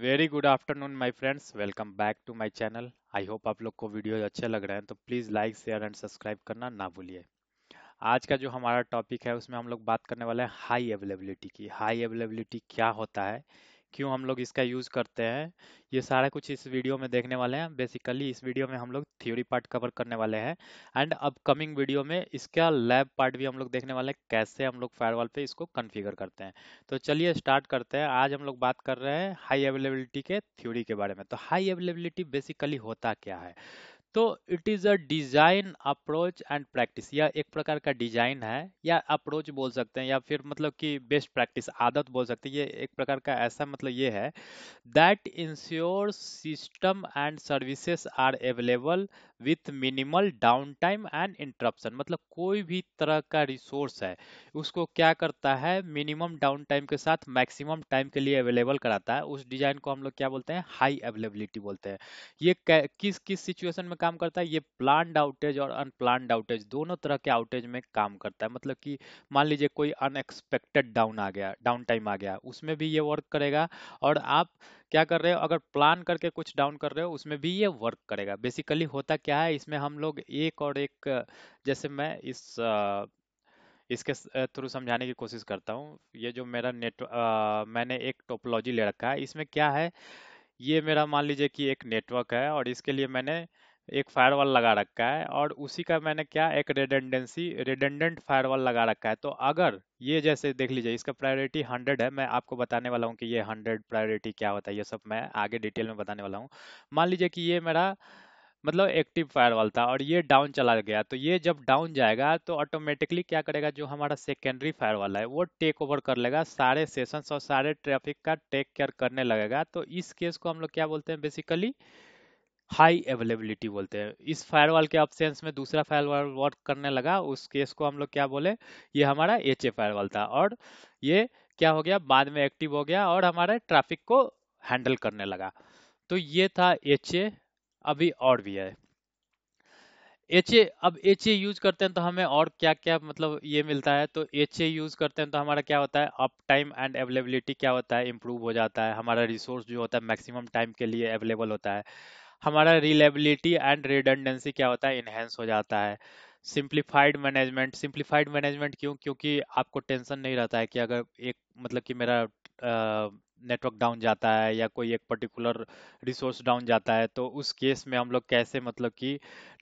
Very good afternoon my friends welcome back to my channel I hope आप लोग को video अच्छे लग रहे हैं तो please like share and subscribe करना ना भूलिए आज का जो हमारा टॉपिक है उसमें हम लोग बात करने वाले हैं हाई अवेलेबिलिटी की हाई अवेलेबिलिटी क्या होता है क्यों हम लोग इसका यूज़ करते हैं ये सारा कुछ इस वीडियो में देखने वाले हैं बेसिकली इस वीडियो में हम लोग थ्योरी पार्ट कवर करने वाले हैं एंड अपकमिंग वीडियो में इसका लैब पार्ट भी हम लोग देखने वाले हैं कैसे हम लोग फायरवॉल पे इसको कन्फिगर करते हैं तो चलिए स्टार्ट करते हैं आज हम लोग बात कर रहे हैं हाई अवेलेबिलिटी के थ्योरी के बारे में तो हाई अवेलेबिलिटी बेसिकली होता क्या है तो it is a design approach and practice या एक प्रकार का डिज़ाइन है या अप्रोच बोल सकते हैं या फिर मतलब कि बेस्ट प्रैक्टिस आदत बोल सकते हैं ये एक प्रकार का ऐसा मतलब ये है that ensure system and services are available with minimal down time and interruption मतलब कोई भी तरह का रिसोर्स है उसको क्या करता है मिनिमम डाउन टाइम के साथ मैक्सिमम टाइम के लिए अवेलेबल कराता है उस डिजाइन को हम लोग क्या बोलते हैं हाई अवेलेबिलिटी बोलते हैं ये किस किस सिचुएशन में काम करता है ये प्लान्ड आउटेज और अनप्लान्ड आउटेज दोनों तरह के आउटेज में काम करता है मतलब कि मान लीजिए कोई अनएक्सपेक्टेड डाउन आ गया डाउन टाइम आ गया उसमें भी ये वर्क करेगा और आप क्या कर रहे हो अगर प्लान करके कुछ डाउन कर रहे हो उसमें भी ये वर्क करेगा बेसिकली होता क्या है इसमें हम लोग एक और एक जैसे मैं इस इसके थ्रू समझाने की कोशिश करता हूँ ये जो मेरा नेट मैंने एक टोपोलॉजी ले रखा है इसमें क्या है ये मेरा मान लीजिए कि एक नेटवर्क है और इसके लिए मैंने एक फायरवॉल लगा रखा है और उसी का मैंने क्या एक रेडेंडेंसी रेडेंडेंट फायरवॉल लगा रखा है तो अगर ये जैसे देख लीजिए इसका प्रायोरिटी हंड्रेड है मैं आपको बताने वाला हूँ कि ये हंड्रेड प्रायोरिटी क्या होता है ये सब मैं आगे डिटेल में बताने वाला हूँ मान लीजिए कि ये मेरा मतलब एक्टिव फायरवॉल था और ये डाउन चला गया तो ये जब डाउन जाएगा तो ऑटोमेटिकली क्या करेगा जो हमारा सेकेंडरी फायरवॉल है वो टेक ओवर कर लेगा सारे सेशंस और सारे ट्रैफिक का टेक केयर करने लगेगा तो इस केस को हम लोग क्या बोलते हैं बेसिकली हाई अवेलेबिलिटी बोलते हैं इस फायरवॉल के अबसेंस में दूसरा फायरवॉल वर्क करने लगा उस केस को हम लोग क्या बोले ये हमारा एच ए फायरवॉल था और ये क्या हो गया बाद में एक्टिव हो गया और हमारे ट्रैफिक को हैंडल करने लगा तो ये था एच ए अभी और भी है एच ए अब एच ए यूज करते हैं तो हमें और क्या क्या मतलब ये मिलता है तो एच ए यूज करते हैं तो हमारा क्या होता है अप टाइम एंड अवेलेबिलिटी क्या होता है इम्प्रूव हो जाता है हमारा रिसोर्स जो होता है मैक्सिमम टाइम के लिए अवेलेबल होता है हमारा रिलेबिलिटी एंड रिडेंडेंसी क्या होता है इन्हेंस हो जाता है सिंप्लीफाइड मैनेजमेंट सिंप्लीफाइड मैनेजमेंट क्यों क्योंकि आपको टेंशन नहीं रहता है कि अगर एक मतलब कि मेरा नेटवर्क डाउन जाता है या कोई एक पर्टिकुलर रिसोर्स डाउन जाता है तो उस केस में हम लोग कैसे मतलब कि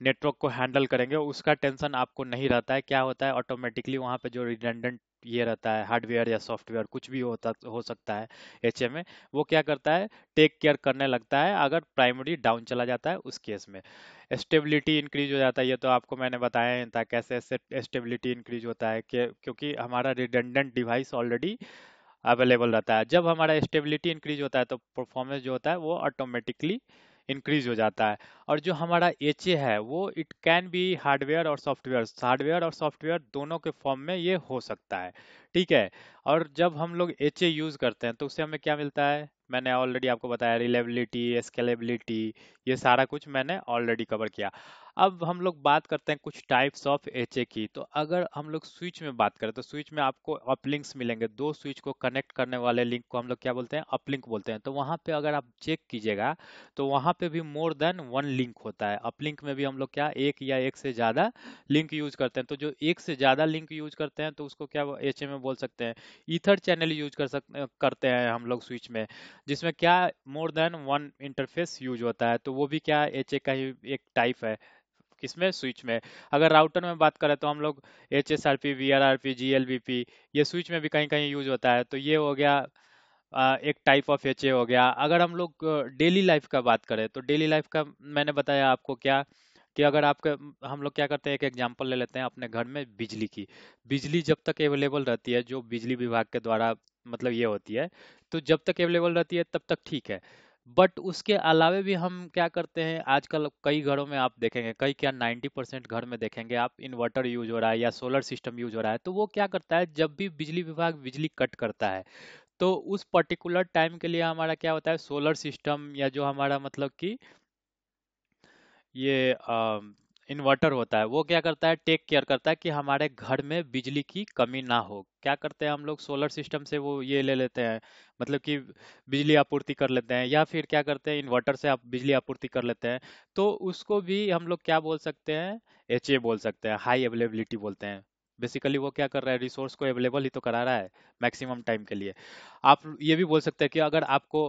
नेटवर्क को हैंडल करेंगे उसका टेंशन आपको नहीं रहता है क्या होता है ऑटोमेटिकली वहाँ पे जो रिडेंडेंट ये रहता है हार्डवेयर या सॉफ्टवेयर कुछ भी होता हो सकता है एच में वो क्या करता है टेक केयर करने लगता है अगर प्राइमरी डाउन चला जाता है उस केस में स्टेबिलिटी इंक्रीज हो जाता है ये तो आपको मैंने बताया था कैसे स्टेबिलिटी इंक्रीज होता है क्योंकि हमारा रिडेंडेंट डिवाइस ऑलरेडी अवेलेबल रहता है जब हमारा स्टेबिलिटी इंक्रीज होता है तो परफॉर्मेंस जो होता है वो ऑटोमेटिकली इंक्रीज हो जाता है और जो हमारा एच है वो इट कैन बी हार्डवेयर और सॉफ्टवेयर हार्डवेयर और सॉफ्टवेयर दोनों के फॉर्म में ये हो सकता है ठीक है और जब हम लोग एच यूज़ करते हैं तो उससे हमें क्या मिलता है मैंने ऑलरेडी आपको बताया रिलेबिलिटी स्केलेबिलिटी ये सारा कुछ मैंने ऑलरेडी कवर किया अब हम लोग बात करते हैं कुछ टाइप्स ऑफ एच की तो अगर हम लोग स्विच में बात करें तो स्विच में आपको अपलिंक्स मिलेंगे दो स्विच को कनेक्ट करने वाले लिंक को हम लोग क्या बोलते हैं अपलिंक बोलते हैं तो वहाँ पे अगर आप चेक कीजिएगा तो वहाँ पे भी मोर देन वन लिंक होता है अपलिंक में भी हम लोग क्या एक या एक से ज़्यादा लिंक यूज करते हैं तो जो एक से ज़्यादा लिंक यूज करते हैं तो उसको क्या एच में बोल सकते हैं ईथर चैनल यूज कर सकते करते हैं हम लोग स्विच में जिसमें क्या more than one interface use होता है तो वो भी क्या एच का ही एक टाइप है किसमें स्विच में अगर राउटर में बात करें तो हम लोग H S R P V R R P G L B P ये स्विच में भी कहीं कहीं यूज होता है तो ये हो गया एक टाइप ऑफ एच ए हो गया अगर हम लोग डेली लाइफ का बात करें तो डेली लाइफ का मैंने बताया आपको क्या कि अगर आपके हम लोग क्या करते हैं एक एग्जाम्पल ले लेते हैं अपने घर में बिजली की बिजली जब तक अवेलेबल रहती है जो बिजली विभाग के द्वारा मतलब ये होती है तो जब तक अवेलेबल रहती है तब तक ठीक है बट उसके अलावे भी हम क्या करते हैं आजकल कई घरों में आप देखेंगे कई क्या 90 परसेंट घर में देखेंगे आप इन्वर्टर यूज हो रहा है या सोलर सिस्टम यूज हो रहा है तो वो क्या करता है जब भी बिजली विभाग बिजली कट करता है तो उस पर्टिकुलर टाइम के लिए हमारा क्या होता है सोलर सिस्टम या जो हमारा मतलब कि ये आ, इन्वर्टर होता है वो क्या करता है टेक केयर करता है कि हमारे घर में बिजली की कमी ना हो क्या करते हैं हम लोग सोलर सिस्टम से वो ये ले लेते हैं मतलब कि बिजली आपूर्ति कर लेते हैं या फिर क्या करते हैं इन्वर्टर से आप बिजली आपूर्ति कर लेते हैं तो उसको भी हम लोग क्या बोल सकते हैं एच बोल सकते हैं हाई अवेलेबिलिटी बोलते हैं बेसिकली वो क्या कर रहा है रिसोर्स को अवेलेबल ही तो करा रहा है मैक्सिमम टाइम के लिए आप ये भी बोल सकते हैं कि अगर आपको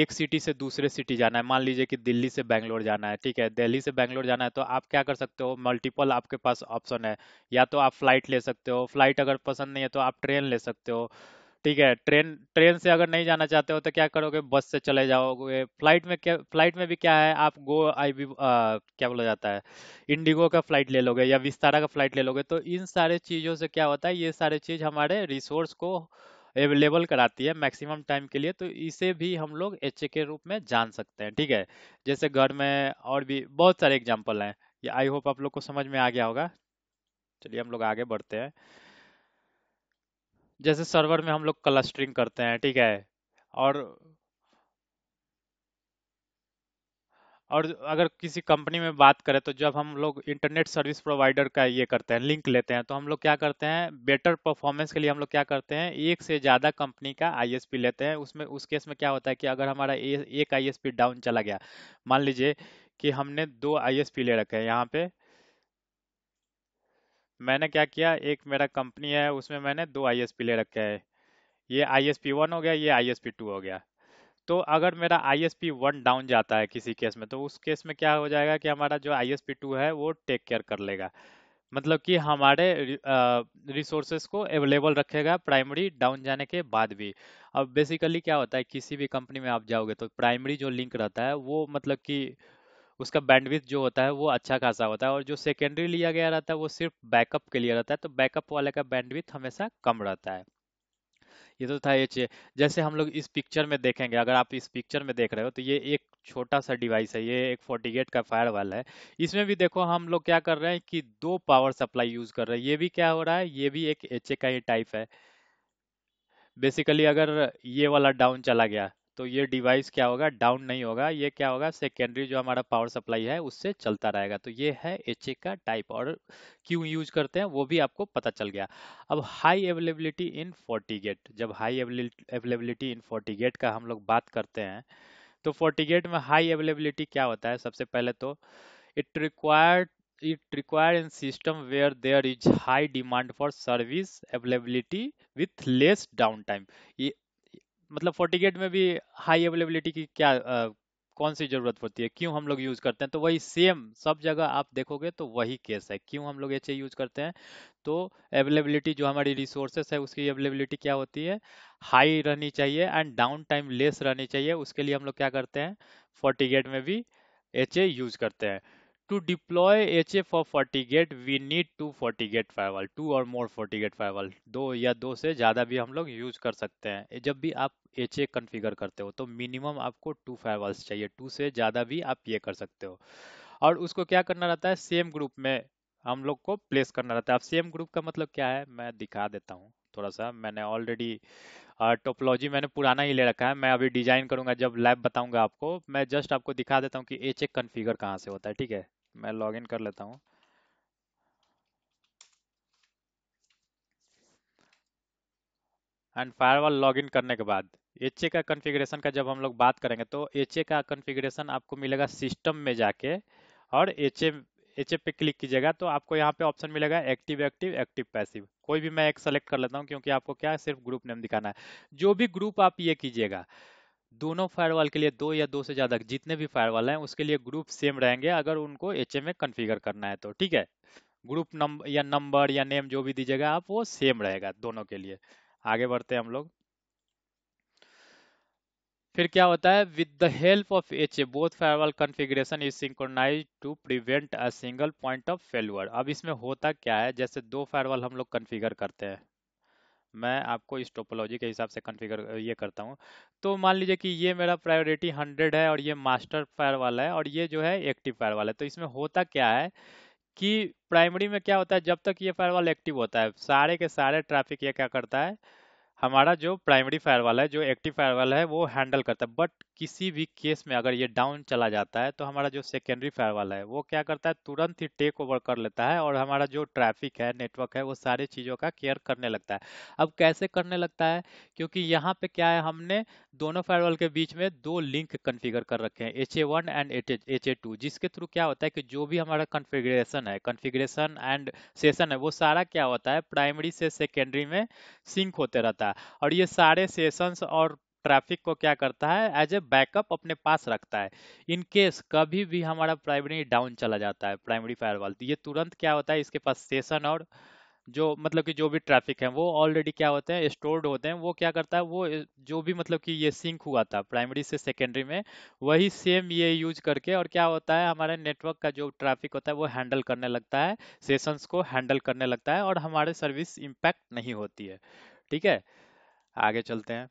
एक सिटी से दूसरे सिटी जाना है मान लीजिए कि दिल्ली से बैंगलोर जाना है ठीक है दिल्ली से बैंगलोर जाना है तो आप क्या कर सकते हो मल्टीपल आपके पास ऑप्शन है या तो आप फ्लाइट ले सकते हो फ्लाइट अगर पसंद नहीं है तो आप ट्रेन ले सकते हो ठीक है ट्रेन ट्रेन से अगर नहीं जाना चाहते हो तो क्या करोगे बस से चले जाओगे फ्लाइट में क्या फ्लाइट में भी क्या है आप गो आई बी क्या बोला जाता है इंडिगो का फ्लाइट ले लोगे या विस्तारा का फ्लाइट ले लोगे तो इन सारे चीज़ों से क्या होता है ये सारे चीज़ हमारे रिसोर्स को अवेलेबल कराती है मैक्सिमम टाइम के लिए तो इसे भी हम लोग एच के रूप में जान सकते हैं ठीक है जैसे घर में और भी बहुत सारे एग्जाम्पल हैं ये आई होप आप लोग को समझ में आ गया होगा चलिए हम लोग आगे बढ़ते हैं जैसे सर्वर में हम लोग क्लस्टरिंग करते हैं ठीक है और और अगर किसी कंपनी में बात करें तो जब हम लोग इंटरनेट सर्विस प्रोवाइडर का ये करते हैं लिंक लेते हैं तो हम लोग क्या करते हैं बेटर परफॉर्मेंस के लिए हम लोग क्या करते हैं एक से ज़्यादा कंपनी का आईएसपी लेते हैं उसमें उस केस में क्या होता है कि अगर हमारा ए, एक आईएसपी डाउन चला गया मान लीजिए कि हमने दो आई ले रखे हैं यहाँ पर मैंने क्या किया एक मेरा कंपनी है उसमें मैंने दो आई ले रखे है ये आई एस पी वन हो गया ये आई एस पी टू हो गया तो अगर मेरा I S P one down जाता है किसी केस में तो उस केस में क्या हो जाएगा कि हमारा जो आई एस पी टू है वो टेक केयर कर लेगा मतलब कि हमारे रिसोर्सेज को अवेलेबल रखेगा प्राइमरी डाउन जाने के बाद भी अब बेसिकली क्या होता है किसी भी कंपनी में आप जाओगे तो प्राइमरी जो लिंक रहता है वो मतलब कि उसका बैंडविथ जो होता है वो अच्छा खासा होता है और जो सेकेंडरी लिया गया रहता है वो सिर्फ बैकअप के लिए रहता है तो बैकअप वाले का बैंडविथ हमेशा कम रहता है ये तो था एच ए जैसे हम लोग इस पिक्चर में देखेंगे अगर आप इस पिक्चर में देख रहे हो तो ये एक छोटा सा डिवाइस है ये एक फोर्टी गेट का फायर वाला है इसमें भी देखो हम लोग क्या कर रहे हैं कि दो पावर सप्लाई यूज कर रहे हैं ये भी क्या हो रहा है ये भी एक एच का ही टाइप है बेसिकली अगर ये वाला डाउन चला गया तो ये डिवाइस क्या होगा डाउन नहीं होगा ये क्या होगा सेकेंडरी जो हमारा पावर सप्लाई है उससे चलता रहेगा तो ये है एच का टाइप और क्यों यूज करते हैं वो भी आपको पता चल गया अब high availability in FortiGate जब high availability in FortiGate का हम लोग बात करते हैं तो फोर्टी गेट में हाई अवेलेबिलिटी क्या होता है सबसे पहले तो it required require in system where there is high demand for service availability with less down time ये मतलब फोर्टी गेट में भी हाई अवेलेबिलिटी की क्या आ, कौन सी ज़रूरत पड़ती है क्यों हम लोग यूज़ करते हैं तो वही सेम सब जगह आप देखोगे तो वही केस है क्यों हम लोग एच यूज़ करते हैं तो अवेलेबिलिटी जो हमारी रिसोर्सेस है उसकी अवेलेबिलिटी क्या होती है हाई रहनी चाहिए एंड डाउन टाइम लेस रहनी चाहिए उसके लिए हम लोग क्या करते हैं फोर्टी गेट में भी एच यूज़ करते हैं To deploy HA for FortiGate, we need two FortiGate firewall, two or more FortiGate firewall. दो या दो से ज़्यादा भी हम लोग यूज कर सकते हैं जब भी आप एच ए कन्फिगर करते हो तो मिनिमम आपको टू फायरवॉल्स चाहिए टू से ज़्यादा भी आप ये कर सकते हो और उसको क्या करना रहता है सेम ग्रुप में हम लोग को प्लेस करना रहता है अब सेम ग्रुप का मतलब क्या है मैं दिखा देता हूँ थोड़ा सा मैंने ऑलरेडी टोपोलॉजी मैंने पुराना ही ले रखा है मैं अभी डिजाइन करूंगा जब लैब बताऊंगा आपको मैं जस्ट आपको दिखा देता हूँ कि एच ए कन्फिगर कहाँ से होता है ठीक है मैं लॉगिन कर लेता हूँ एंड फायरवॉल लॉगिन करने के बाद एच का कॉन्फ़िगरेशन का जब हम लोग बात करेंगे तो एच का कॉन्फ़िगरेशन आपको मिलेगा सिस्टम में जाके और एच एच पे क्लिक कीजिएगा तो आपको यहाँ पे ऑप्शन मिलेगा एक्टिव एक्टिव एक्टिव पैसिव कोई भी मैं एक सेलेक्ट कर लेता हूँ क्योंकि आपको क्या है सिर्फ ग्रुप नेम दिखाना है जो भी ग्रुप आप ये कीजिएगा दोनों फायरवॉल के लिए दो या दो से ज़्यादा जितने भी फायरवॉल हैं उसके लिए ग्रुप सेम रहेंगे अगर उनको एच में कन्फिगर करना है तो ठीक है ग्रुप नंबर या नंबर या नेम जो भी दीजिएगा आप वो सेम रहेगा दोनों के लिए आगे बढ़ते हैं हम लोग फिर क्या होता है with the help of H A both firewall configuration is synchronize to prevent a single point of failure अब इसमें होता क्या है जैसे दो फायरवॉल हम लोग कन्फिगर करते हैं मैं आपको इस टोपोलॉजी के हिसाब से कन्फिगर ये करता हूँ तो मान लीजिए कि ये मेरा प्रायोरिटी हंड्रेड है और ये मास्टर पैर वाला है और ये जो है एक्टिव पैर वाला है तो इसमें होता क्या है कि प्राइमरी में क्या होता है जब तक ये फायरवॉल एक्टिव होता है सारे के सारे ट्रैफिक ये क्या करता है हमारा जो प्राइमरी फायरवाल है जो एक्टिव फायरवाल है वो हैंडल करता है बट किसी भी केस में अगर ये डाउन चला जाता है तो हमारा जो सेकेंडरी फायरवाल है वो क्या करता है तुरंत ही टेक ओवर कर लेता है और हमारा जो ट्रैफिक है नेटवर्क है वो सारी चीज़ों का केयर करने लगता है अब कैसे करने लगता है क्योंकि यहाँ पर क्या है हमने दोनों फायरवाल के बीच में दो लिंक कन्फिगर कर रखे हैं H A one and H A two जिसके थ्रू क्या होता है कि जो भी हमारा कन्फिग्रेशन है कन्फिग्रेशन एंड सेशन है वो सारा क्या होता है प्राइमरी से सेकेंडरी में सिंक होते रहता है है और ये सारे सेशंस और ट्रैफिक को क्या करता है एज ए बैकअप अपने पास रखता है इन केस कभी भी हमारा प्राइमरी डाउन चला जाता है प्राइमरी फायरवॉल तो ये तुरंत क्या होता है इसके पास सेशन और जो मतलब कि जो भी ट्रैफिक है वो ऑलरेडी क्या होते हैं स्टोर्ड होते हैं वो क्या करता है वो जो भी मतलब कि ये सिंक हुआ था प्राइमरी से सेकेंडरी में वही सेम ये यूज करके और क्या होता है हमारे नेटवर्क का जो ट्रैफिक होता है वो हैंडल करने लगता है सेशंस को हैंडल करने लगता है और हमारे सर्विस इम्पैक्ट नहीं होती है ठीक है आगे चलते हैं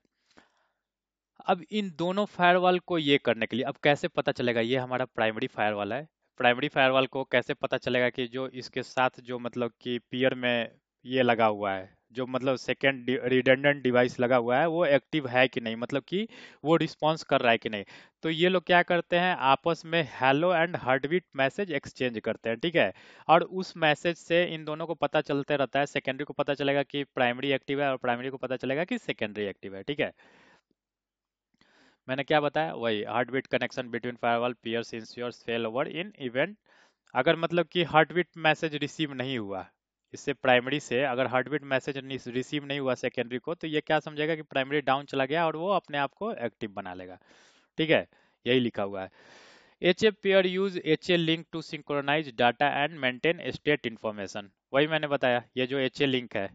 अब इन दोनों फायरवॉल को ये करने के लिए अब कैसे पता चलेगा ये हमारा प्राइमरी फायरवॉल है प्राइमरी फायरवॉल को कैसे पता चलेगा कि जो इसके साथ जो मतलब कि पियर में ये लगा हुआ है जो मतलब सेकेंड रिडेंडेंट डिवाइस लगा हुआ है वो एक्टिव है कि नहीं मतलब कि वो रिस्पॉन्स कर रहा है कि नहीं तो ये लोग क्या करते हैं आपस में hello and heartbeat message exchange करते हैं ठीक है और उस मैसेज से इन दोनों को पता चलते रहता है सेकेंडरी को पता चलेगा कि प्राइमरी एक्टिव है और प्राइमरी को पता चलेगा कि सेकेंडरी एक्टिव है ठीक है मैंने क्या बताया वही heartbeat connection between firewall peers ensure fail over in event अगर मतलब कि हार्टबीट मैसेज रिसीव नहीं हुआ इससे प्राइमरी से अगर बीट मैसेज रिसीव नहीं हुआ सेकेंडरी को तो ये क्या समझेगा कि प्राइमरी डाउन चला गया और वो अपने आप को एक्टिव बना लेगा ठीक है यही लिखा हुआ है H A pair use H A link to synchronize data and maintain state information वही मैंने बताया ये जो एच ए लिंक है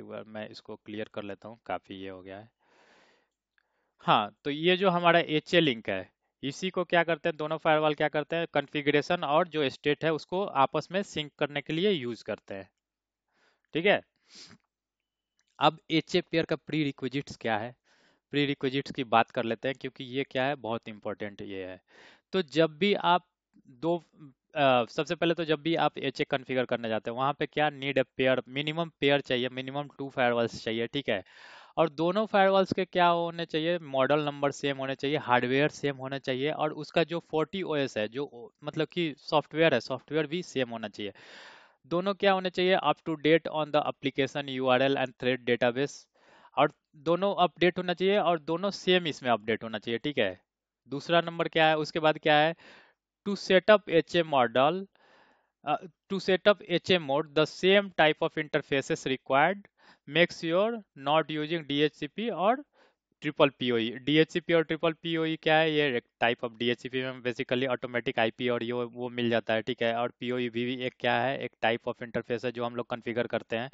एक बार मैं इसको क्लियर कर लेता हूँ काफ़ी ये हो गया है हाँ तो ये जो हमारा एच ए लिंक है इसी को क्या करते हैं दोनों फायरवॉल क्या करते हैं कॉन्फ़िगरेशन और जो स्टेट है उसको आपस में सिंक करने के लिए यूज़ करते हैं ठीक है अब एच ए पेयर का प्री रिक्विजिट्स क्या है प्री रिक्विजिट्स की बात कर लेते हैं क्योंकि ये क्या है बहुत इंपॉर्टेंट ये है तो जब भी आप दो आ, सबसे पहले तो जब भी आप एच ए कन्फिगर करने जाते हैं वहाँ पे क्या need A pair minimum pair चाहिए मिनिमम टू फायर चाहिए ठीक है और दोनों फायरवॉल्स के क्या होने चाहिए मॉडल नंबर सेम होने चाहिए हार्डवेयर सेम होना चाहिए और उसका जो फोर्टी ओ है जो मतलब कि सॉफ्टवेयर है सॉफ्टवेयर भी सेम होना चाहिए दोनों क्या होने चाहिए up to date on the application you and thread database और दोनों अपडेट होना चाहिए और दोनों सेम इसमें अपडेट होना चाहिए ठीक है दूसरा नंबर क्या है उसके बाद क्या है to setup H A model to setup H A mode the same type of interfaces required makes your not using D H C P और ट्रिपल पीओई डीएचसीपी और ट्रिपल पीओई e क्या है ये एक टाइप ऑफ डीएचसीपी में basically automatic IP और ये वो मिल जाता है ठीक है और पीओई e भी एक क्या है एक टाइप ऑफ इंटरफेस है जो हम लोग कॉन्फ़िगर करते हैं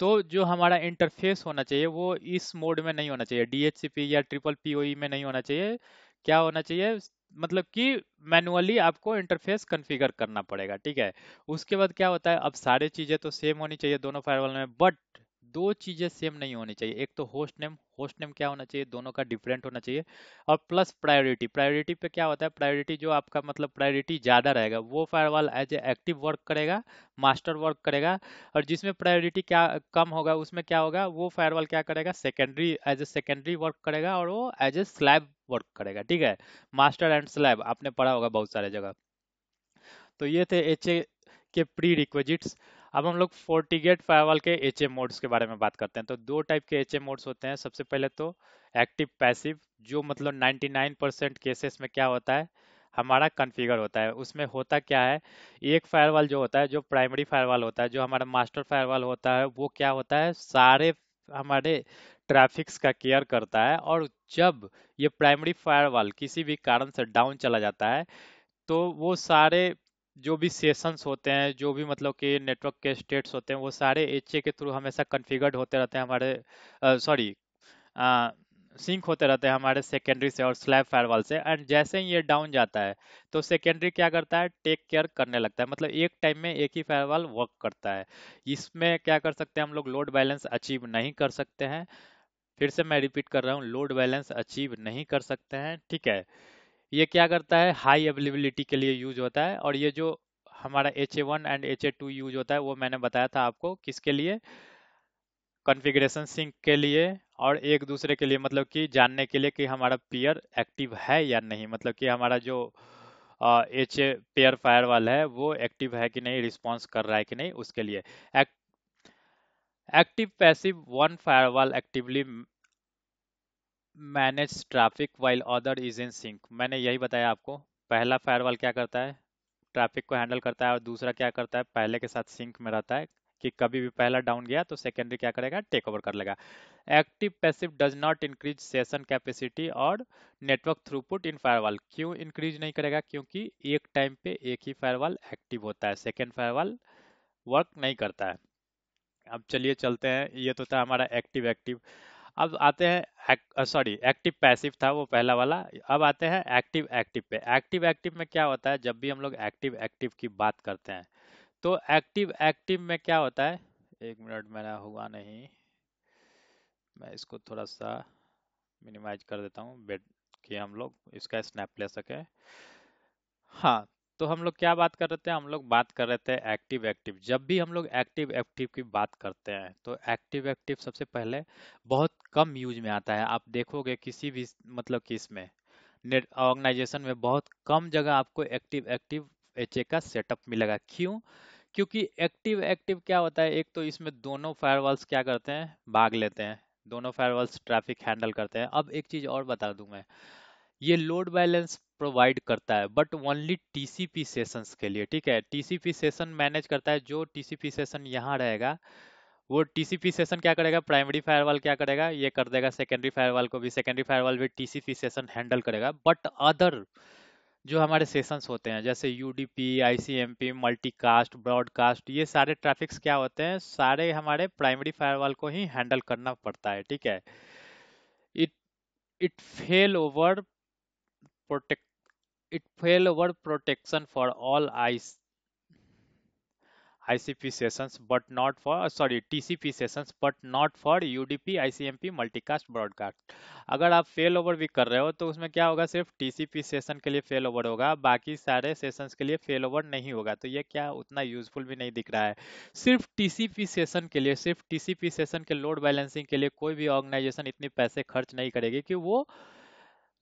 तो जो हमारा इंटरफेस होना चाहिए वो इस मोड में नहीं होना चाहिए डीएचसीपी या ट्रिपल पीओई e में नहीं होना चाहिए क्या होना चाहिए मतलब कि मैनुअली आपको इंटरफेस कॉन्फ़िगर करना पड़ेगा ठीक है उसके बाद क्या होता है अब सारे चीज़ें तो सेम होनी चाहिए दोनों फायरवॉल में बट दो चीज़ें सेम नहीं होनी चाहिए एक तो होस्ट नेम होस्ट नेम क्या होना चाहिए दोनों का डिफरेंट होना चाहिए और प्लस प्रायोरिटी प्रायोरिटी पे क्या होता है प्रायोरिटी जो आपका मतलब प्रायोरिटी ज़्यादा रहेगा वो firewall as a active work करेगा मास्टर वर्क करेगा और जिसमें प्रायोरिटी क्या कम होगा उसमें क्या होगा वो फायरवॉल क्या करेगा secondary as a secondary work करेगा और वो एज ए स्लैब वर्क करेगा ठीक है मास्टर एंड स्लैब आपने पढ़ा होगा बहुत सारे जगह तो ये थे एच के प्री रिक्वेजिट्स अब हम लोग फोर्टिगेट फायरवॉल के एच मोड्स के बारे में बात करते हैं तो दो टाइप के एच मोड्स होते हैं सबसे पहले तो एक्टिव पैसिव जो मतलब 99% केसेस में क्या होता है हमारा कन्फिगर होता है उसमें होता क्या है एक फायरवॉल जो होता है जो प्राइमरी फायरवॉल होता है जो हमारा मास्टर फायरवॉल होता है वो क्या होता है सारे हमारे ट्रैफिक्स का केयर करता है और जब ये प्राइमरी फायरवॉल किसी भी कारण से डाउन चला जाता है तो वो सारे जो भी सेशंस होते हैं जो भी मतलब कि नेटवर्क के स्टेट्स होते हैं वो सारे एच के थ्रू हमेशा कन्फिगर्ड होते रहते हैं हमारे सॉरी सिंक होते रहते हैं हमारे सेकेंडरी से और स्लैब फायरवॉल से एंड जैसे ही ये डाउन जाता है तो सेकेंडरी क्या करता है टेक केयर करने लगता है मतलब एक टाइम में एक ही फायरवॉल वर्क करता है इसमें क्या कर सकते हैं हम लोग लोड बैलेंस अचीव नहीं कर सकते हैं फिर से मैं रिपीट कर रहा हूँ लोड बैलेंस अचीव नहीं कर सकते हैं ठीक है ये क्या करता है हाई अवेलेबिलिटी के लिए यूज होता है और ये जो हमारा H A one and H A two use होता है वो मैंने बताया था आपको किसके लिए कॉन्फ़िगरेशन सिंक के लिए और एक दूसरे के लिए मतलब कि जानने के लिए कि हमारा पेयर एक्टिव है या नहीं मतलब कि हमारा जो एच ए पेयर फायर वाल है वो एक्टिव है कि नहीं रिस्पॉन्स कर रहा है कि नहीं उसके लिए active passive one will actively manage traffic while other is in sync मैंने यही बताया आपको पहला फायरवॉल क्या करता है ट्रैफिक को हैंडल करता है और दूसरा क्या करता है पहले के साथ सिंक में रहता है कि कभी भी पहला डाउन गया तो सेकेंडरी क्या करेगा टेक ओवर कर लेगा active passive does not increase session capacity और नेटवर्क थ्रूपुट इन फायरवॉल क्यों इंक्रीज नहीं करेगा क्योंकि एक टाइम पे एक ही फायरवॉल एक्टिव होता है सेकेंड फायरवॉल वर्क नहीं करता है अब चलिए चलते हैं ये तो था हमारा एक्टिव एक्टिव अब आते हैं सॉरी एक्टिव पैसिव था वो पहला वाला अब आते हैं एक्टिव एक्टिव पे एक्टिव एक्टिव में क्या होता है जब भी हम लोग एक्टिव एक्टिव की बात करते हैं तो एक्टिव एक्टिव में क्या होता है एक मिनट मेरा हुआ नहीं मैं इसको थोड़ा सा मिनिमाइज कर देता हूँ बेड कि हम लोग इसका स्नैप ले सके हाँ तो हम लोग क्या बात कर रहे थे हम लोग बात कर रहे थे एक्टिव एक्टिव जब भी हम लोग एक्टिव एक्टिव की बात करते हैं तो एक्टिव एक्टिव सबसे पहले बहुत कम यूज में आता है आप देखोगे किसी भी मतलब कि इसमें ऑर्गेनाइजेशन में बहुत कम जगह आपको एक्टिव एक्टिव एच का सेटअप मिलेगा क्यों क्योंकि एक्टिव एक्टिव क्या होता है एक तो इसमें दोनों फायरवॉल्स क्या करते हैं भाग लेते हैं दोनों फायरवॉल्स ट्रैफिक हैंडल करते हैं अब एक चीज़ और बता दूं मैं ये लोड बैलेंस प्रोवाइड करता है बट ओनली टीसीपी सेशंस के लिए ठीक है टीसीपी सेशन मैनेज करता है जो टीसीपी सेशन यहाँ रहेगा वो टीसीपी सेशन क्या करेगा प्राइमरी फायरवॉल क्या करेगा ये कर देगा सेकेंडरी फायरवॉल को भी सेकेंडरी फायरवॉल भी टीसीपी सेशन हैंडल करेगा बट अदर जो हमारे सेशंस होते हैं जैसे U D P I C M P multicast broadcast ये सारे ट्रैफिक्स क्या होते हैं सारे हमारे प्राइमरी फायरवॉल को ही हैंडल करना पड़ता है ठीक है it it fail over protect it fell over protection for all IC, ICP sessions but not for sorry TCP sessions but not for UDP ICMP multicast broadcast अगर आप फेल ओवर भी कर रहे हो तो उसमें क्या होगा सिर्फ TCP सेशन के लिए फेल ओवर होगा बाकी सारे सेशंस के लिए फेल ओवर नहीं होगा तो ये क्या उतना यूजफुल भी नहीं दिख रहा है सिर्फ TCP सेशन के लिए सिर्फ TCP सेशन के लोड बैलेंसिंग के लिए कोई भी ऑर्गेनाइजेशन इतने पैसे खर्च नहीं करेगी कि वो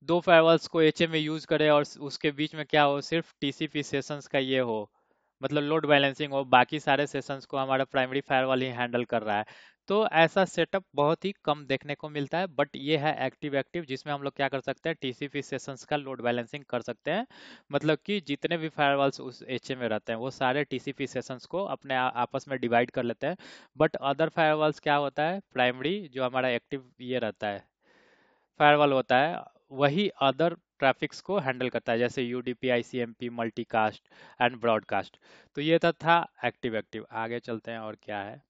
दो फायरवॉल्स को एच में यूज़ करे और उसके बीच में क्या हो सिर्फ टीसीपी सेशंस का ये हो मतलब लोड बैलेंसिंग हो बाकी सारे सेशंस को हमारा प्राइमरी फायरवॉल ही हैंडल कर रहा है तो ऐसा सेटअप बहुत ही कम देखने को मिलता है बट ये है एक्टिव एक्टिव जिसमें हम लोग क्या कर सकते हैं टीसीपी सेशंस का लोड बैलेंसिंग कर सकते हैं मतलब कि जितने भी फायरवॉल्स उस एच में रहते हैं वो सारे टीसीपी सेशंस को अपने आ, आपस में डिवाइड कर लेते हैं बट अदर फायरवॉल्स क्या होता है प्राइमरी जो हमारा एक्टिव ये रहता है फायरवॉल होता है वही अदर ट्रैफिक्स को हैंडल करता है जैसे U D P I C M P multicast and broadcast तो ये तो था था एक्टिव एक्टिव आगे चलते हैं और क्या है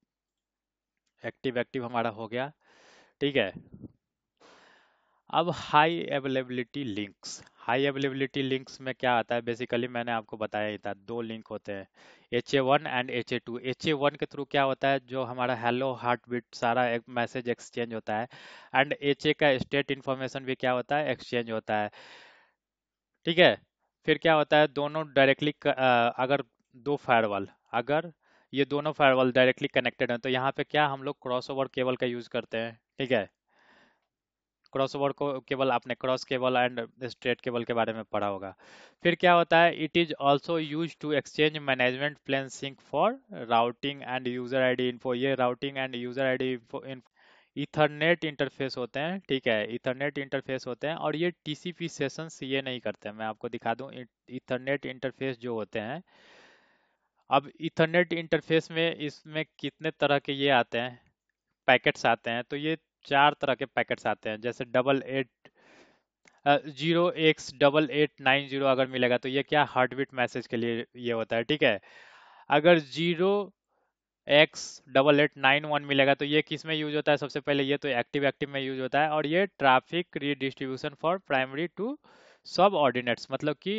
एक्टिव एक्टिव हमारा हो गया ठीक है अब high availability links high availability links में क्या आता है बेसिकली मैंने आपको बताया ही था दो लिंक होते हैं H A one and H A two H A one के थ्रू क्या होता है जो हमारा हेलो हार्ट बीट सारा एक मैसेज एक्सचेंज होता है एंड एच ए का स्टेट इन्फॉर्मेशन भी क्या होता है एक्सचेंज होता है ठीक है फिर क्या होता है दोनों डायरेक्टली अगर दो फायरवॉल अगर ये दोनों फायरवॉल डायरेक्टली कनेक्टेड हैं तो यहाँ पे क्या हम लोग क्रॉस ओवर केबल का यूज़ करते हैं ठीक है क्रॉसओवर को केवल आपने cross cable and straight cable के बारे में पढ़ा होगा फिर क्या होता है it is also use to exchange management plan sync for routing and user I D info ये routing and user ID info ethernet interface होते हैं ठीक है इथरनेट इंटरफेस होते हैं और ये टी सी पी सेशंस ये नहीं करते मैं आपको दिखा दूँ इथरनेट इंटरफेस जो होते हैं अब इथरनेट इंटरफेस में इसमें कितने तरह के ये आते हैं पैकेट्स आते हैं तो ये चार तरह के पैकेट्स आते हैं जैसे double eight zero x double eight nine zero अगर मिलेगा तो ये क्या बीट मैसेज के लिए ये होता है ठीक है अगर zero x double eight nine one मिलेगा तो ये किस में यूज होता है सबसे पहले ये तो एक्टिव एक्टिव में यूज होता है और ये traffic redistribution for primary to subordinates मतलब कि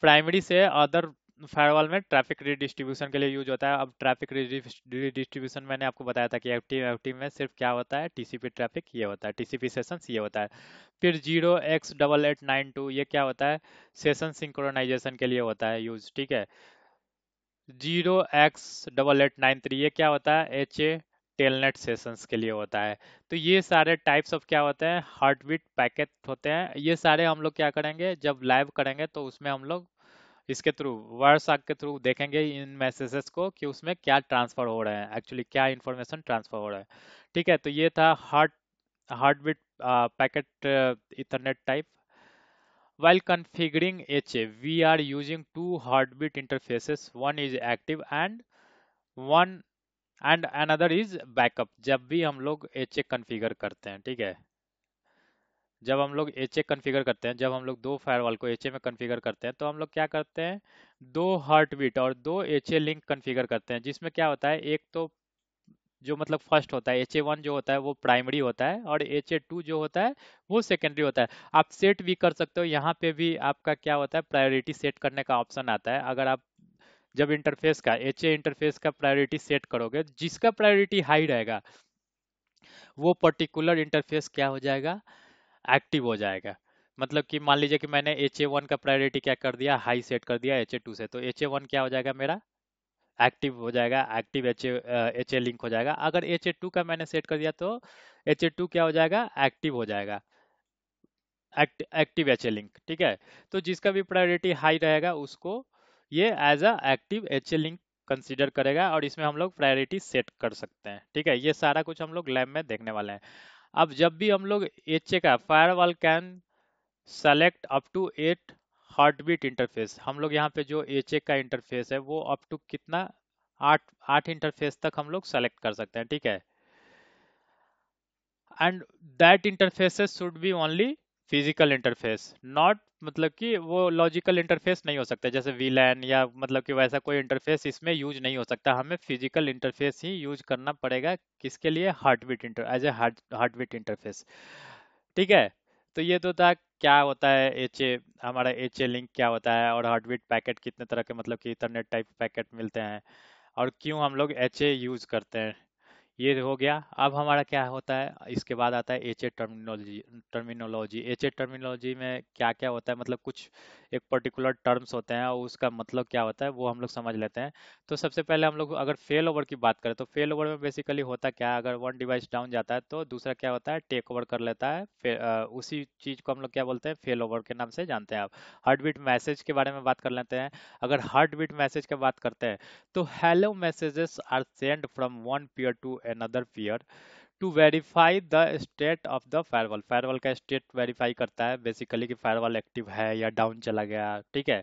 प्राइमरी से अदर फायरवॉल में ट्रैफिक रिडिस्ट्रीब्यूशन के लिए यूज होता है अब ट्रैफिक रिडिस्ट्रीब्यूशन मैंने आपको बताया था कि एफ टी में सिर्फ क्या होता है टीसीपी ट्रैफिक ये होता है टीसीपी सेशंस ये होता है फिर zero x double eight nine two ये क्या होता है सेशन सिंक्रोनाइजेशन के लिए होता है यूज ठीक है zero x double eight nine three ये क्या होता है एच ए टेलनेट सेशंस के लिए होता है तो ये सारे टाइप्स ऑफ क्या होते हैं हार्ट बीट पैकेट होते हैं ये सारे हम लोग क्या करेंगे जब लाइव करेंगे तो उसमें हम लोग इसके थ्रू व्हाट्सएप के थ्रू देखेंगे इन मैसेजेस को कि उसमें क्या ट्रांसफर हो रहे हैं एक्चुअली क्या इन्फॉर्मेशन ट्रांसफर हो रहा है ठीक है तो ये था heart heartbeat packet ethernet type configuring H A we are using two heartbeat interfaces one is active and one and another is backup जब भी हम लोग एच ए कन्फिगर करते हैं ठीक है जब हम लोग एच कन्फिगर करते हैं जब हम लोग दो फायरवॉल को एच में कन्फिगर करते हैं तो हम लोग क्या करते हैं दो हार्ट बीट और दो एच लिंक कन्फिगर करते हैं जिसमें क्या होता है एक तो जो मतलब फर्स्ट होता है एच ए वन जो होता है वो प्राइमरी होता है और एच ए टू जो होता है वो सेकेंडरी होता है आप सेट भी कर सकते हो यहाँ पे भी आपका क्या होता है प्रायोरिटी सेट करने का ऑप्शन आता है अगर आप जब इंटरफेस का एच ए इंटरफेस का प्रायोरिटी सेट करोगे जिसका प्रायोरिटी हाई रहेगा वो पर्टिकुलर इंटरफेस क्या हो जाएगा एक्टिव हो जाएगा मतलब कि मान लीजिए कि मैंने एच ए वन का प्रायोरिटी क्या कर दिया हाई सेट कर दिया एच ए टू से तो एच ए वन क्या हो जाएगा मेरा एक्टिव हो जाएगा active H H A link हो जाएगा अगर एच ए टू का मैंने सेट कर दिया तो एच ए टू क्या हो जाएगा एक्टिव हो जाएगा एक्टिव एच ए लिंक ठीक है तो जिसका भी प्रायोरिटी हाई रहेगा उसको ये as a active H A link consider करेगा और इसमें हम लोग प्रायोरिटी सेट कर सकते हैं ठीक है ये सारा कुछ हम लोग लैब में देखने वाले हैं अब जब भी हम लोग एच ए का firewall can select up to eight heartbeat interface हम लोग यहाँ पे जो एच ए का इंटरफेस है वो अप टू कितना आठ आठ इंटरफेस तक हम लोग सेलेक्ट कर सकते हैं ठीक है and that interfaces should be only physical interface not मतलब कि वो लॉजिकल इंटरफेस नहीं हो सकता जैसे वी लैन या मतलब कि वैसा कोई इंटरफेस इसमें यूज नहीं हो सकता हमें फिजिकल इंटरफेस ही यूज करना पड़ेगा किसके लिए heartbeat inter as a heart heartbeat interface ठीक है तो ये तो था क्या होता है एच ए हमारा एच ए लिंक क्या होता है और हार्ट बीट पैकेट कितने तरह के मतलब कि इंटरनेट टाइप पैकेट मिलते हैं और क्यों हम लोग एच ए यूज़ करते हैं ये हो गया अब हमारा क्या होता है इसके बाद आता है H A terminology terminology H A terminology में क्या क्या होता है मतलब कुछ एक पर्टिकुलर टर्म्स होते हैं और उसका मतलब क्या होता है वो हम लोग समझ लेते हैं तो सबसे पहले हम लोग अगर फेल ओवर की बात करें तो फेल ओवर में बेसिकली होता क्या है अगर वन डिवाइस डाउन जाता है तो दूसरा क्या होता है टेक ओवर कर लेता है आ, उसी चीज़ को हम लोग क्या बोलते हैं फेल ओवर के नाम से जानते हैं आप हार्ट बीट मैसेज के बारे में बात कर लेते हैं अगर हार्ट बीट मैसेज की बात करते हैं तो hello messages are send from one peer to another peer to verify the state of the firewall firewall का स्टेट वेरीफाई करता है बेसिकली कि फायरवॉल एक्टिव है या डाउन चला गया ठीक है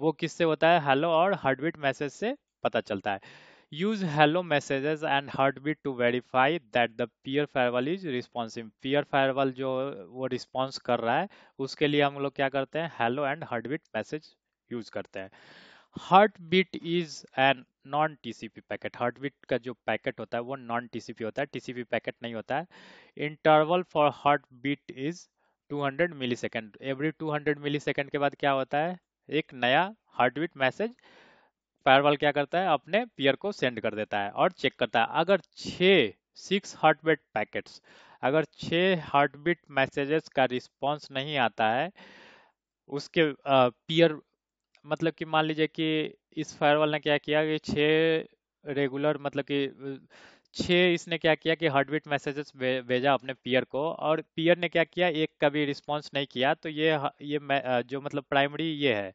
वो किससे होता है हेलो और हार्टबीट मैसेज से पता चलता है use hello messages and heartbeat to verify that the peer firewall is responsive peer firewall जो वो रिस्पॉन्स कर रहा है उसके लिए हम लोग क्या करते हैं hello and heartbeat message use करते हैं heartbeat is and non TCP packet heartbeat का जो पैकेट होता है वो नॉन टीसीपी होता है टीसीपी पैकेट नहीं होता है interval for heartbeat is 200 millisecond every 200 millisecond के बाद क्या होता है एक नया हार्टबीट मैसेज फायरवॉल क्या करता है अपने पियर को सेंड कर देता है और चेक करता है अगर छः सिक्स हार्टबीट पैकेट्स अगर छः हार्टबीट मैसेजेस का रिस्पॉन्स नहीं आता है उसके पियर मतलब कि मान लीजिए कि इस फायरवॉल ने क्या किया कि छः रेगुलर मतलब कि छः इसने क्या किया कि हार्टबीट मैसेजेस भेजा अपने पियर को और पियर ने क्या किया एक का भी रिस्पॉन्स नहीं किया तो ये ये जो मतलब प्राइमरी ये है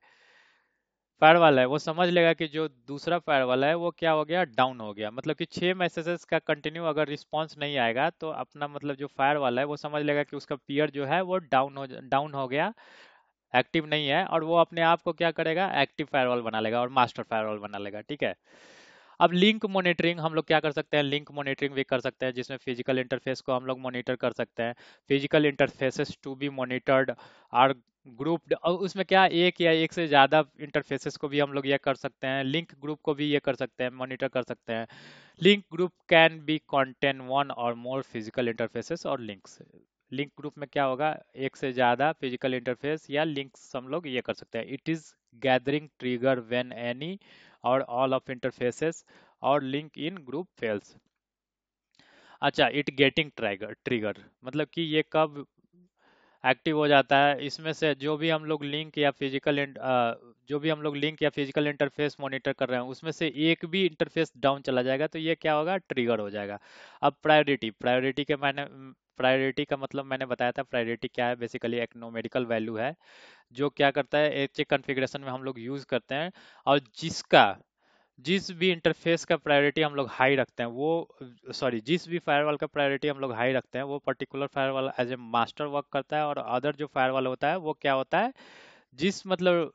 वाला है वो समझ लेगा कि जो दूसरा वाला है वो क्या हो गया डाउन हो गया मतलब कि छः मैसेजेस का कंटिन्यू अगर रिस्पॉन्स नहीं आएगा तो अपना मतलब जो वाला है वो समझ लेगा कि उसका पियर जो है वो डाउन हो डाउन हो गया एक्टिव नहीं है और वो अपने आप को क्या करेगा एक्टिव फायरवॉल बना लेगा और मास्टर फायरवॉल बना लेगा ठीक है अब लिंक मॉनिटरिंग हम लोग क्या कर सकते हैं लिंक मॉनिटरिंग भी कर सकते हैं जिसमें फिजिकल इंटरफेस को हम लोग मॉनिटर कर सकते हैं physical interfaces to be monitored are group और उसमें क्या एक या एक से ज़्यादा इंटरफेसेस को भी हम लोग ये कर सकते हैं लिंक ग्रुप को भी ये कर सकते हैं मॉनिटर कर सकते हैं link group can be contain one और मोर फिजिकल इंटरफेसेस और लिंक्स लिंक ग्रुप में क्या होगा एक से ज़्यादा फिजिकल इंटरफेस या लिंक्स हम लोग ये कर सकते हैं it is gathering trigger when any or all of interfaces और लिंक इन ग्रुप फेल्स अच्छा इट गेटिंग ट्राइगर ट्रिगर मतलब कि ये कब एक्टिव हो जाता है इसमें से जो भी हम लोग लिंक या फिजिकल जो भी हम लोग लिंक या फिजिकल इंटरफेस मॉनिटर कर रहे हैं उसमें से एक भी इंटरफेस डाउन चला जाएगा तो ये क्या होगा ट्रिगर हो जाएगा अब प्रायोरिटी प्रायोरिटी के मायने प्रायोरिटी का मतलब मैंने बताया था प्रायोरिटी क्या है बेसिकली एक्नोमेडिकल वैल्यू है जो क्या करता है एच कॉन्फ़िगरेशन में हम लोग यूज़ करते हैं और जिसका जिस भी इंटरफेस का प्रायोरिटी हम लोग हाई रखते हैं वो सॉरी जिस भी फायरवॉल का प्रायोरिटी हम लोग हाई रखते हैं वो particular firewall as a master work करता है और अदर जो फायरवॉल होता है वो क्या होता है जिस मतलब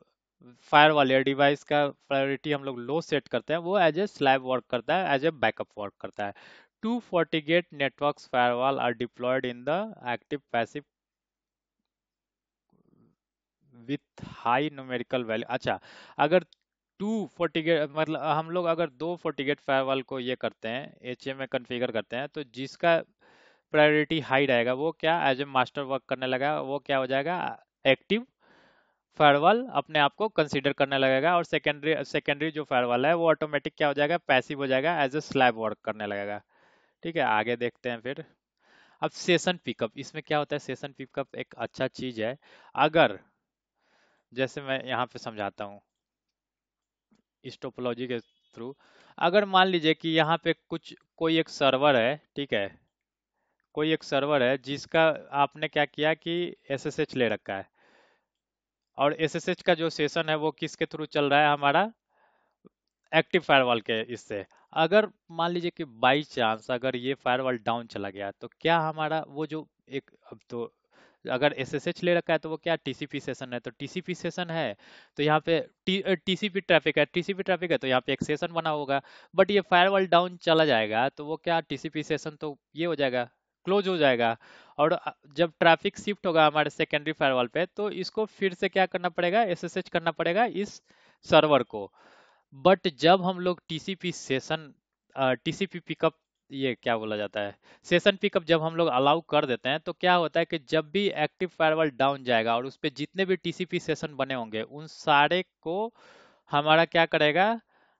फायरवॉल या डिवाइस का प्रायोरिटी हम लोग लो सेट करते हैं वो एज ए स्लैब वर्क करता है एज ए बैकअप वर्क करता है two gate networks firewall are deployed in the active passive with high numerical value अच्छा अगर टू फोर्टीगेट मतलब हम लोग अगर दो गेट फायरवाल को ये करते हैं एच में कन्फिगर करते हैं तो जिसका प्रायोरिटी हाई रहेगा वो क्या एज ए मास्टर वर्क करने लगा वो क्या हो जाएगा एक्टिव फायरवॉल अपने आप को कंसिडर करने लगेगा और सेकेंडरी सेकेंडरी जो फायरवॉल है वो ऑटोमेटिक क्या हो जाएगा पैसिव हो जाएगा एज ए स्लैब वर्क करने लगेगा ठीक है आगे देखते हैं फिर अब सेशन पिकअप इसमें क्या होता है सेशन पिकअप एक अच्छा चीज है अगर जैसे मैं यहाँ पे समझाता हूँ स्टोपोलॉजी के थ्रू अगर मान लीजिए कि यहाँ पे कुछ कोई एक सर्वर है ठीक है कोई एक सर्वर है जिसका आपने क्या किया कि एसएसएच ले रखा है और एसएसएच का जो सेशन है वो किसके थ्रू चल रहा है हमारा एक्टिव फायरवॉल के इससे अगर मान लीजिए कि बाई चांस अगर ये फायरवॉल डाउन चला गया तो क्या हमारा वो जो एक अब तो अगर एस ले रखा है तो वो क्या टीसीपी सेशन है तो टीसीपी सेशन है तो यहाँ पे पी ट्रैफिक है पी ट्रैफिक है तो यहाँ पे एक सेशन बना होगा बट ये फायरवॉल डाउन चला जाएगा तो वो क्या टीसीपी सेशन तो ये हो जाएगा क्लोज हो जाएगा और जब ट्रैफिक शिफ्ट होगा हमारे सेकेंडरी फायरवॉल पे तो इसको फिर से क्या करना पड़ेगा एस करना पड़ेगा इस सर्वर को बट जब हम लोग टीसीपी सेशन टीसीपी पिकअप ये क्या बोला जाता है सेशन पिकअप जब हम लोग अलाउ कर देते हैं तो क्या होता है कि जब भी एक्टिव फायरवॉल डाउन जाएगा और उस पर जितने भी टीसीपी सेशन बने होंगे उन सारे को हमारा क्या करेगा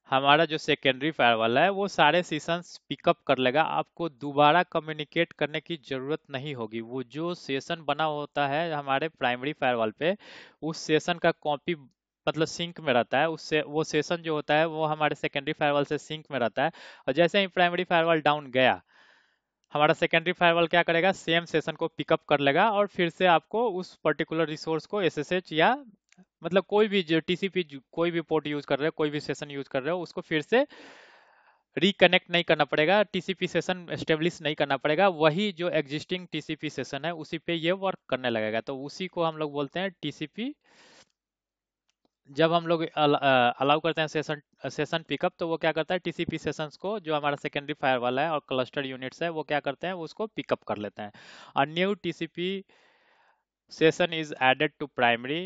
हमारा जो सेकेंडरी फायरवॉल है वो सारे सेशन पिकअप कर लेगा आपको दोबारा कम्युनिकेट करने की ज़रूरत नहीं होगी वो जो सेशन बना होता है हमारे प्राइमरी फायरवॉल पे उस सेशन का कॉपी मतलब सिंक में रहता है उससे वो सेशन जो होता है वो हमारे सेकेंडरी फायरवॉल से सिंक में रहता है और जैसे ही प्राइमरी फायरवॉल डाउन गया हमारा सेकेंडरी फायरवॉल क्या करेगा सेम सेशन को पिकअप कर लेगा और फिर से आपको उस पर्टिकुलर रिसोर्स को एस या मतलब कोई भी जो टीसीपी कोई भी पोर्ट यूज कर रहे हो कोई भी सेशन यूज कर रहे हो उसको फिर से रिकनेक्ट नहीं करना पड़ेगा टीसीपी सेशन एस्टेब्लिश नहीं करना पड़ेगा वही जो एग्जिस्टिंग टीसीपी सेशन है उसी पे ये वर्क करने लगेगा तो उसी को हम लोग बोलते हैं टीसीपी जब हम लोग अलाउ करते हैं सेशन सेशन पिकअप तो वो क्या करता है टीसीपी सेशंस को जो हमारा सेकेंडरी फायर वाला है और क्लस्टर यूनिट्स है वो क्या करते हैं उसको पिकअप कर लेते हैं a new TCP session is added to primary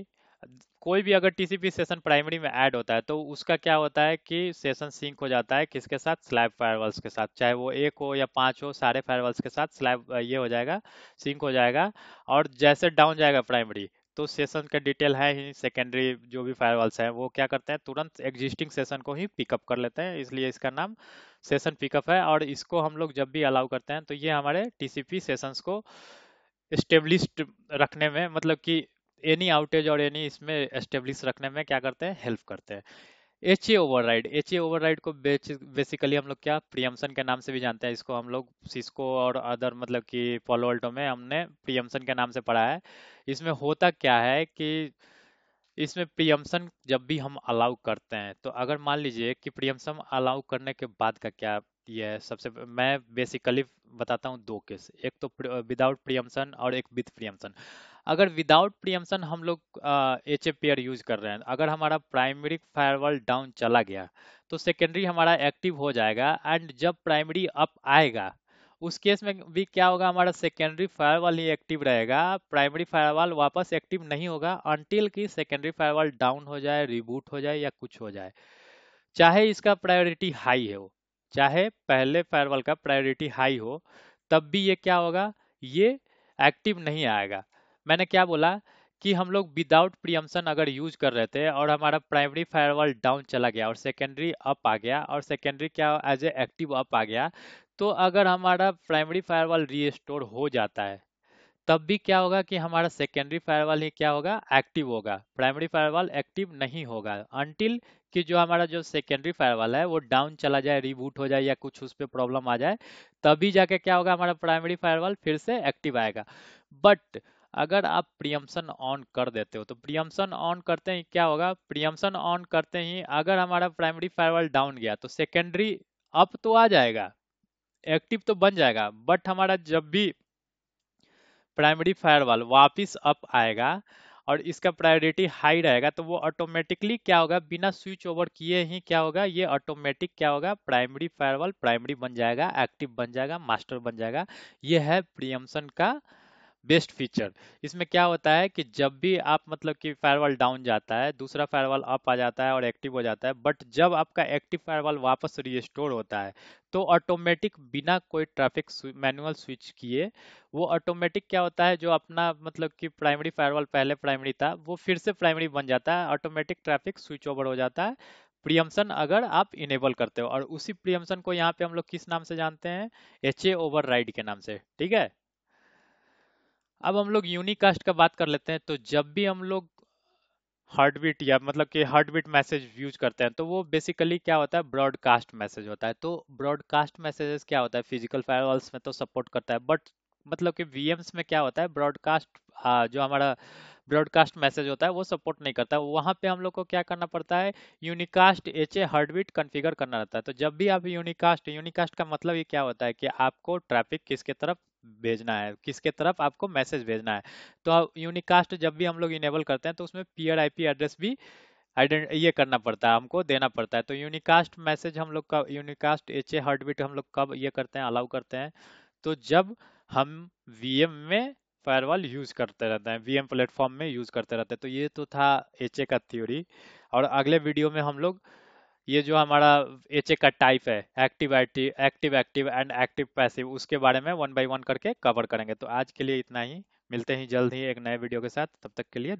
कोई भी अगर टीसीपी सेशन प्राइमरी में ऐड होता है तो उसका क्या होता है कि सेशन सिंक हो जाता है किसके साथ स्लैब फायरवॉल्स के साथ चाहे वो एक हो या पाँच हो सारे फायरवॉल्स के साथ स्लैब ये हो जाएगा सिंक हो जाएगा और जैसे डाउन जाएगा प्राइमरी तो सेशन का डिटेल है ही सेकेंडरी जो भी फायरवॉल्स हैं वो क्या करते हैं तुरंत एग्जिस्टिंग सेशन को ही पिकअप कर लेते हैं इसलिए इसका नाम सेशन पिकअप है और इसको हम लोग जब भी अलाउ करते हैं तो ये हमारे टीसीपी सेशंस को इस्टेब्लिश्ड रखने में मतलब कि एनी आउटेज और एनी इसमें इस्टेब्लिश रखने में क्या करते हैं हेल्प करते हैं H A ride H A ride को बेसिकली हम लोग क्या प्रियमसन के नाम से भी जानते हैं इसको हम लोग सिस्को और अदर मतलब कि पोलोल्टो में हमने प्रियमसन के नाम से पढ़ा है इसमें होता क्या है कि इसमें प्रियमसन जब भी हम अलाउ करते हैं तो अगर मान लीजिए कि प्रियमसन अलाउ करने के बाद का क्या यह सबसे मैं बेसिकली बताता हूँ दो केस एक तो विदाउट प्रियमसन और एक विथ प्रियमसन अगर विदाउट प्रियमसन हम लोग एच ए पेयर यूज कर रहे हैं अगर हमारा प्राइमरी फायरवॉल डाउन चला गया तो सेकेंडरी हमारा एक्टिव हो जाएगा एंड जब प्राइमरी अप आएगा उस केस में भी क्या होगा हमारा सेकेंडरी फायरवॉल ही एक्टिव रहेगा प्राइमरी फायरवॉल वापस एक्टिव नहीं होगा अनटिल कि सेकेंडरी फायरवॉल डाउन हो जाए रिबूट हो जाए या कुछ हो जाए चाहे इसका प्रायोरिटी हाई है वो चाहे पहले फायरवॉल का प्रायोरिटी हाई हो तब भी ये क्या होगा ये एक्टिव नहीं आएगा मैंने क्या बोला कि हम लोग विदाउट प्रियम्सन अगर यूज कर रहे थे और हमारा प्राइमरी फायरवॉल डाउन चला गया और सेकेंडरी अप आ गया और सेकेंडरी क्या एज ए एक्टिव अप आ गया तो अगर हमारा प्राइमरी फायरवॉल रीस्टोर हो जाता है तब भी क्या होगा कि हमारा सेकेंडरी फायरवॉल ही क्या होगा एक्टिव होगा प्राइमरी फायरवॉल एक्टिव नहीं होगा अनटिल कि जो हमारा जो सेकेंडरी फायरवाल है वो डाउन चला जाए रिबूट हो जाए या कुछ उस पर प्रॉब्लम आ जाए तभी जाके क्या होगा हमारा प्राइमरी फायरवाल फिर से एक्टिव आएगा बट अगर आप प्रियम्सन ऑन कर देते हो तो प्रियम्सन ऑन करते ही क्या होगा प्रियम्सन ऑन करते ही अगर हमारा प्राइमरी फायरवाल डाउन गया तो सेकेंडरी अप तो आ जाएगा एक्टिव तो बन जाएगा बट हमारा जब भी प्राइमरी फायरवॉल वापस अप आएगा और इसका प्रायोरिटी हाई रहेगा तो वो ऑटोमेटिकली क्या होगा बिना स्विच ओवर किए ही क्या होगा ये ऑटोमेटिक क्या होगा प्राइमरी फायरवॉल प्राइमरी बन जाएगा एक्टिव बन जाएगा मास्टर बन जाएगा ये है प्रियम्सन का बेस्ट फीचर इसमें क्या होता है कि जब भी आप मतलब कि फायरवॉल डाउन जाता है दूसरा फायरवॉल अप आ जाता है और एक्टिव हो जाता है बट जब आपका एक्टिव फायरवॉल वापस रिस्टोर होता है तो ऑटोमेटिक बिना कोई ट्रैफिक मैनुअल स्विच किए वो ऑटोमेटिक क्या होता है जो अपना मतलब कि प्राइमरी फायरवॉल पहले प्राइमरी था वो फिर से प्राइमरी बन जाता है ऑटोमेटिक ट्रैफिक स्विच ओवर हो जाता है प्रियम्सन अगर आप इनेबल करते हो और उसी प्रियम्सन को यहाँ पे हम लोग किस नाम से जानते हैं एच ए ओवर राइड के नाम से ठीक है अब हम लोग यूनिकास्ट का बात कर लेते हैं तो जब भी हम लोग हार्ट बीट या मतलब कि हार्ट बीट मैसेज यूज करते हैं तो वो बेसिकली क्या होता है ब्रॉडकास्ट मैसेज होता है तो ब्रॉडकास्ट मैसेजेस क्या होता है फिजिकल फायरवॉल्स में तो सपोर्ट करता है बट मतलब कि वीएम्स में क्या होता है ब्रॉडकास्ट जो हमारा ब्रॉडकास्ट मैसेज होता है वो सपोर्ट नहीं करता वहाँ पे हम लोग को क्या करना पड़ता है unicast H A heartbeat configure करना रहता है तो जब भी आप यूनिकास्ट यूनिकास्ट का मतलब ये क्या होता है कि आपको ट्रैफिक किसके तरफ भेजना है किसके तरफ आपको मैसेज भेजना है तो यूनिकास्ट जब भी हम लोग इनेबल करते हैं तो उसमें पीयर आईपी एड्रेस भी ये करना पड़ता है हमको देना पड़ता है तो यूनिकास्ट मैसेज हम लोग का यूनिकास्ट एच ए बीट हम लोग कब ये करते हैं अलाउ करते हैं तो जब हम वी में फायरवॉल यूज़ करते रहते हैं वी प्लेटफॉर्म में यूज़ करते रहते हैं तो ये तो था एच का थ्योरी और अगले वीडियो में हम लोग ये जो हमारा एच का टाइप है active active active active and active passive उसके बारे में वन बाई वन करके कवर करेंगे तो आज के लिए इतना ही मिलते हैं जल्द ही एक नए वीडियो के साथ तब तक के लिए